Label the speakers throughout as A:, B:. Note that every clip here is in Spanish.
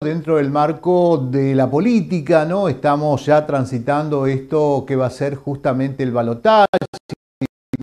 A: dentro del marco de la política, ¿no? Estamos ya transitando esto que va a ser justamente el balotaje,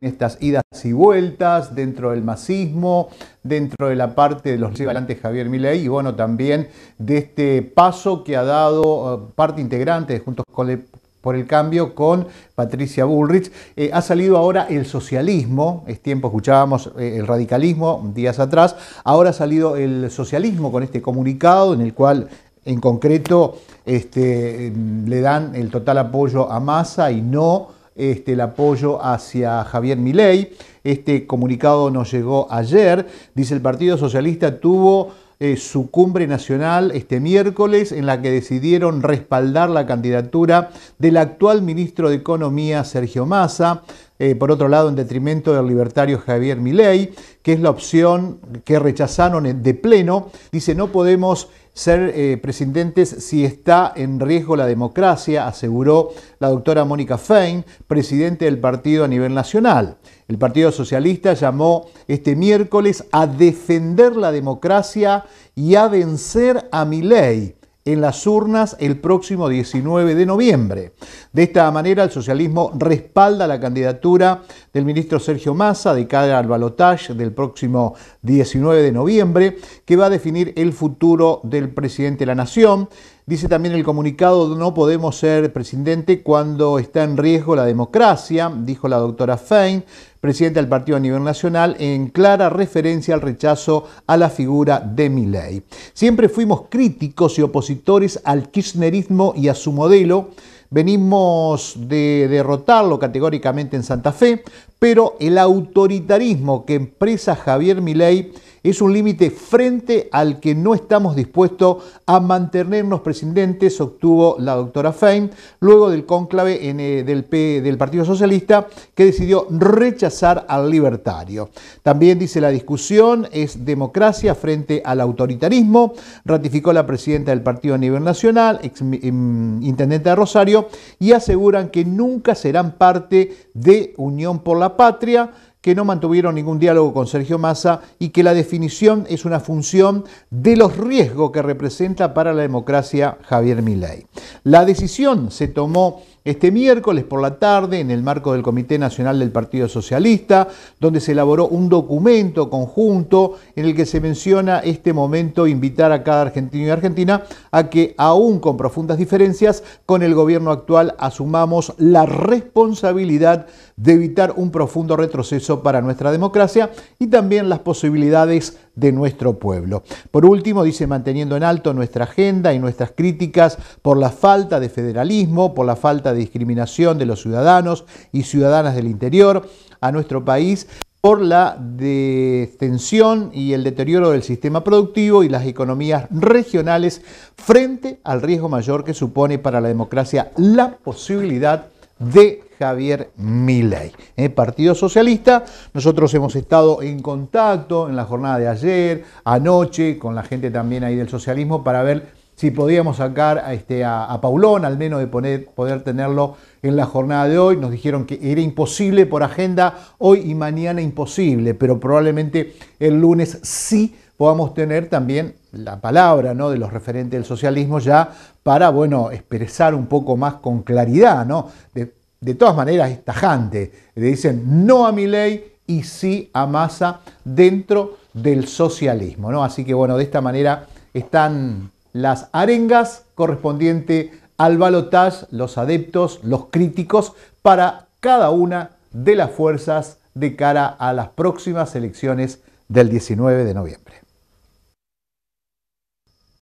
A: estas idas y vueltas dentro del masismo, dentro de la parte de los liberales Javier Milei y bueno, también de este paso que ha dado eh, parte integrante de Juntos con el por el Cambio con Patricia Bullrich. Eh, ha salido ahora el socialismo, es tiempo, escuchábamos eh, el radicalismo días atrás, ahora ha salido el socialismo con este comunicado en el cual en concreto este, mm, le dan el total apoyo a Massa y no este, el apoyo hacia Javier Milei. Este comunicado nos llegó ayer, dice el Partido Socialista tuvo eh, su cumbre nacional este miércoles en la que decidieron respaldar la candidatura del actual ministro de Economía, Sergio Massa, eh, por otro lado en detrimento del libertario Javier Milei, que es la opción que rechazaron de pleno. Dice, no podemos ser eh, presidentes si está en riesgo la democracia, aseguró la doctora Mónica Fein, presidente del partido a nivel nacional. El Partido Socialista llamó este miércoles a defender la democracia y a vencer a Milei en las urnas el próximo 19 de noviembre. De esta manera, el socialismo respalda la candidatura del ministro Sergio Massa de cara al balotaje del próximo 19 de noviembre, que va a definir el futuro del presidente de la Nación. Dice también el comunicado, no podemos ser presidente cuando está en riesgo la democracia, dijo la doctora Fein, presidenta del partido a nivel nacional, en clara referencia al rechazo a la figura de Milley. Siempre fuimos críticos y opositores al kirchnerismo y a su modelo. Venimos de derrotarlo categóricamente en Santa Fe, pero el autoritarismo que empresa Javier Milei es un límite frente al que no estamos dispuestos a mantenernos presidentes, obtuvo la doctora Fein, luego del cónclave eh, del, del Partido Socialista, que decidió rechazar al libertario. También dice la discusión es democracia frente al autoritarismo, ratificó la presidenta del partido a nivel nacional, ex mm, em, intendente de Rosario, y aseguran que nunca serán parte de Unión por la patria, que no mantuvieron ningún diálogo con Sergio Massa y que la definición es una función de los riesgos que representa para la democracia Javier Milei. La decisión se tomó este miércoles por la tarde en el marco del Comité Nacional del Partido Socialista, donde se elaboró un documento conjunto en el que se menciona este momento invitar a cada argentino y argentina a que, aún con profundas diferencias, con el gobierno actual asumamos la responsabilidad de evitar un profundo retroceso para nuestra democracia y también las posibilidades de nuestro pueblo. Por último, dice, manteniendo en alto nuestra agenda y nuestras críticas por la falta de federalismo, por la falta de discriminación de los ciudadanos y ciudadanas del interior a nuestro país por la extensión y el deterioro del sistema productivo y las economías regionales frente al riesgo mayor que supone para la democracia la posibilidad de Javier Milei. Eh, Partido Socialista, nosotros hemos estado en contacto en la jornada de ayer, anoche, con la gente también ahí del socialismo para ver si podíamos sacar a, este, a, Paulón, al menos de poder tenerlo en la jornada de hoy. Nos dijeron que era imposible por agenda, hoy y mañana imposible, pero probablemente el lunes sí podamos tener también la palabra ¿no? de los referentes del socialismo ya para, bueno, expresar un poco más con claridad, ¿no? de todas maneras es tajante. Le dicen no a mi ley y sí a masa dentro del socialismo. ¿no? Así que bueno, de esta manera están las arengas correspondientes al balotage, los adeptos, los críticos para cada una de las fuerzas de cara a las próximas elecciones del 19 de noviembre.